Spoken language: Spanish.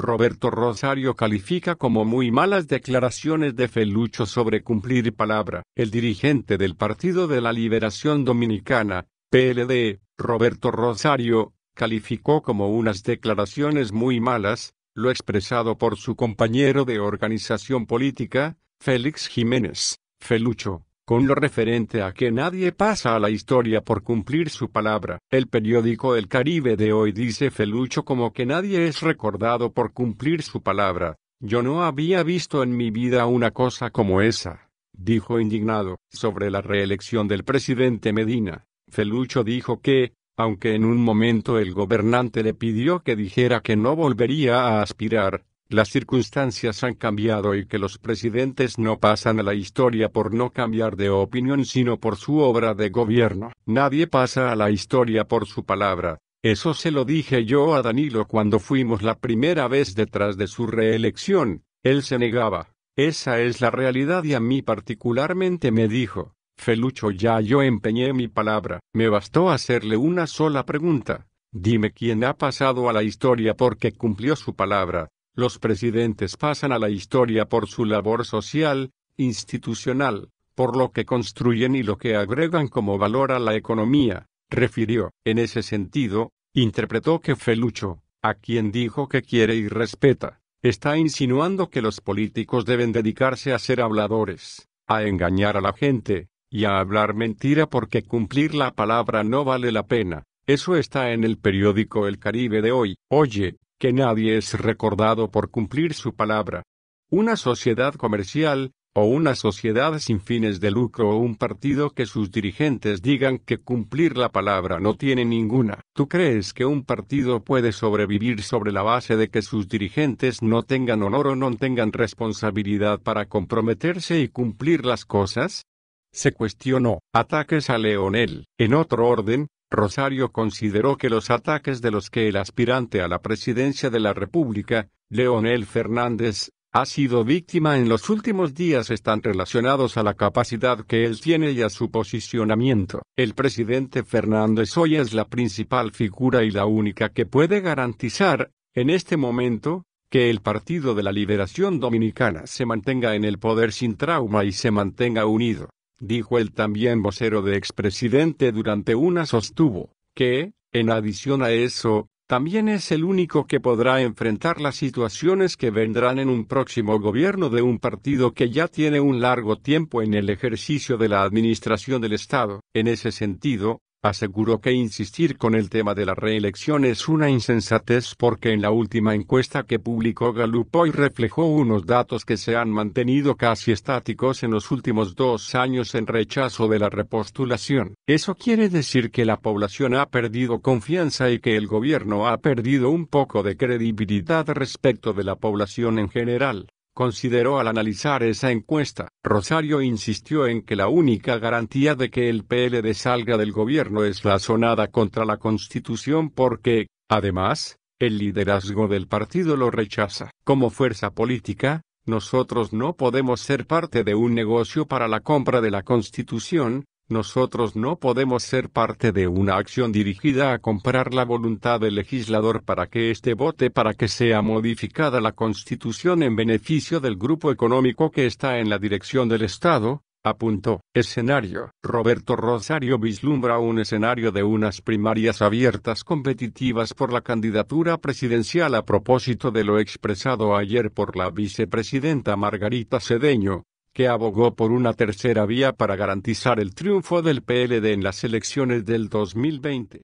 Roberto Rosario califica como muy malas declaraciones de Felucho sobre cumplir palabra. El dirigente del Partido de la Liberación Dominicana, PLD, Roberto Rosario, calificó como unas declaraciones muy malas, lo expresado por su compañero de organización política, Félix Jiménez, Felucho con lo referente a que nadie pasa a la historia por cumplir su palabra. El periódico El Caribe de hoy dice Felucho como que nadie es recordado por cumplir su palabra. Yo no había visto en mi vida una cosa como esa, dijo indignado, sobre la reelección del presidente Medina. Felucho dijo que, aunque en un momento el gobernante le pidió que dijera que no volvería a aspirar, las circunstancias han cambiado y que los presidentes no pasan a la historia por no cambiar de opinión sino por su obra de gobierno. Nadie pasa a la historia por su palabra. Eso se lo dije yo a Danilo cuando fuimos la primera vez detrás de su reelección. Él se negaba. Esa es la realidad y a mí particularmente me dijo, Felucho ya yo empeñé mi palabra. Me bastó hacerle una sola pregunta. Dime quién ha pasado a la historia porque cumplió su palabra. Los presidentes pasan a la historia por su labor social, institucional, por lo que construyen y lo que agregan como valor a la economía, refirió. En ese sentido, interpretó que Felucho, a quien dijo que quiere y respeta, está insinuando que los políticos deben dedicarse a ser habladores, a engañar a la gente, y a hablar mentira porque cumplir la palabra no vale la pena. Eso está en el periódico El Caribe de hoy. Oye, que nadie es recordado por cumplir su palabra. Una sociedad comercial, o una sociedad sin fines de lucro o un partido que sus dirigentes digan que cumplir la palabra no tiene ninguna. ¿Tú crees que un partido puede sobrevivir sobre la base de que sus dirigentes no tengan honor o no tengan responsabilidad para comprometerse y cumplir las cosas? Se cuestionó. Ataques a Leonel. En otro orden, Rosario consideró que los ataques de los que el aspirante a la presidencia de la República, Leonel Fernández, ha sido víctima en los últimos días están relacionados a la capacidad que él tiene y a su posicionamiento. El presidente Fernández hoy es la principal figura y la única que puede garantizar, en este momento, que el Partido de la Liberación Dominicana se mantenga en el poder sin trauma y se mantenga unido dijo el también vocero de expresidente durante una sostuvo, que, en adición a eso, también es el único que podrá enfrentar las situaciones que vendrán en un próximo gobierno de un partido que ya tiene un largo tiempo en el ejercicio de la administración del Estado. En ese sentido, Aseguró que insistir con el tema de la reelección es una insensatez porque en la última encuesta que publicó Gallup hoy reflejó unos datos que se han mantenido casi estáticos en los últimos dos años en rechazo de la repostulación. Eso quiere decir que la población ha perdido confianza y que el gobierno ha perdido un poco de credibilidad respecto de la población en general consideró al analizar esa encuesta. Rosario insistió en que la única garantía de que el PLD salga del gobierno es la sonada contra la Constitución porque, además, el liderazgo del partido lo rechaza. Como fuerza política, nosotros no podemos ser parte de un negocio para la compra de la Constitución, nosotros no podemos ser parte de una acción dirigida a comprar la voluntad del legislador para que este vote para que sea modificada la Constitución en beneficio del grupo económico que está en la dirección del Estado, apuntó. Escenario. Roberto Rosario vislumbra un escenario de unas primarias abiertas competitivas por la candidatura presidencial a propósito de lo expresado ayer por la vicepresidenta Margarita Cedeño, que abogó por una tercera vía para garantizar el triunfo del PLD en las elecciones del 2020.